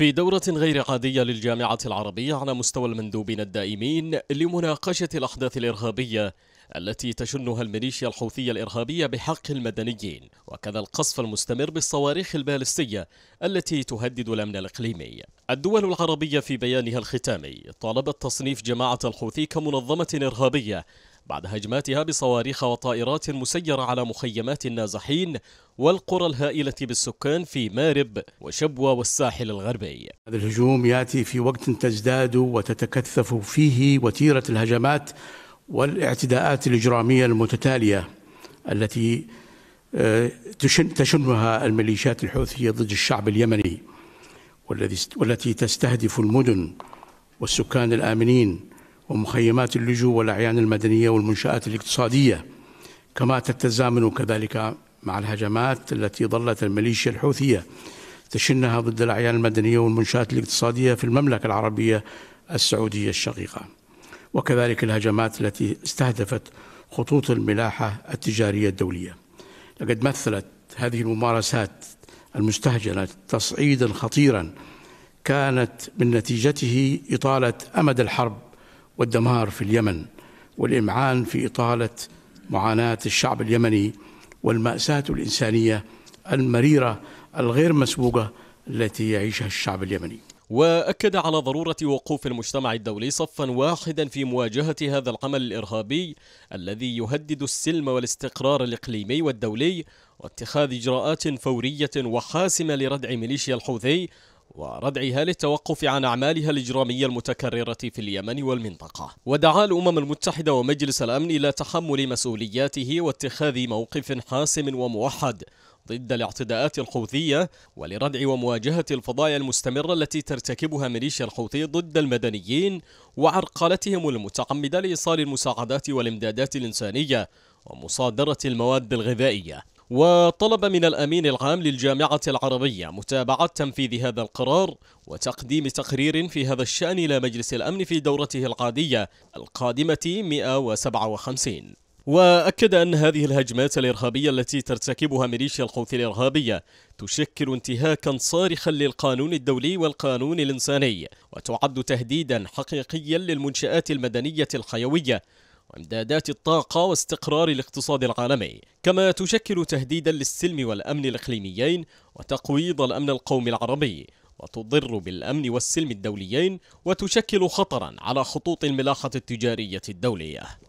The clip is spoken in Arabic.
في دورة غير عادية للجامعة العربية على مستوى المندوبين الدائمين لمناقشة الأحداث الإرهابية التي تشنها الميليشيا الحوثية الإرهابية بحق المدنيين وكذا القصف المستمر بالصواريخ البالستية التي تهدد الأمن الإقليمي الدول العربية في بيانها الختامي طالبت تصنيف جماعة الحوثي كمنظمة إرهابية بعد هجماتها بصواريخ وطائرات مسيرة على مخيمات النازحين والقرى الهائلة بالسكان في مارب وشبوة والساحل الغربي هذا الهجوم يأتي في وقت تزداد وتتكثف فيه وتيرة الهجمات والاعتداءات الإجرامية المتتالية التي آه، تشنها الميليشيات الحوثية ضد الشعب اليمني والتي تستهدف المدن والسكان الآمنين ومخيمات اللجوء والأعيان المدنية والمنشآت الاقتصادية كما تتزامن كذلك مع الهجمات التي ظلت الميليشيا الحوثية تشنها ضد الأعيان المدنية والمنشآت الاقتصادية في المملكة العربية السعودية الشقيقة وكذلك الهجمات التي استهدفت خطوط الملاحة التجارية الدولية لقد مثلت هذه الممارسات المستهجنة تصعيدا خطيرا كانت من نتيجته إطالة أمد الحرب والدمار في اليمن والإمعان في إطالة معاناة الشعب اليمني والمأساة الإنسانية المريرة الغير مسبوقة التي يعيشها الشعب اليمني واكد على ضروره وقوف المجتمع الدولي صفا واحدا في مواجهه هذا العمل الارهابي الذي يهدد السلم والاستقرار الاقليمي والدولي واتخاذ اجراءات فوريه وحاسمه لردع ميليشيا الحوثي وردعها للتوقف عن أعمالها الإجرامية المتكررة في اليمن والمنطقة ودعا الأمم المتحدة ومجلس الأمن إلى تحمل مسؤولياته واتخاذ موقف حاسم وموحد ضد الاعتداءات الحوثية ولردع ومواجهة الفضايا المستمرة التي ترتكبها ميليشيا الحوثي ضد المدنيين وعرقلتهم المتعمدة لإيصال المساعدات والإمدادات الإنسانية ومصادرة المواد الغذائية وطلب من الأمين العام للجامعة العربية متابعة تنفيذ هذا القرار وتقديم تقرير في هذا الشأن إلى مجلس الأمن في دورته العادية القادمة 157 وأكد أن هذه الهجمات الإرهابية التي ترتكبها ميليشيا الحوثي الإرهابية تشكل انتهاكا صارخا للقانون الدولي والقانون الإنساني وتعد تهديدا حقيقيا للمنشآت المدنية الحيوية وامدادات الطاقة واستقرار الاقتصاد العالمي كما تشكل تهديدا للسلم والأمن الإقليميين وتقويض الأمن القومي العربي وتضر بالأمن والسلم الدوليين وتشكل خطرا على خطوط الملاحة التجارية الدولية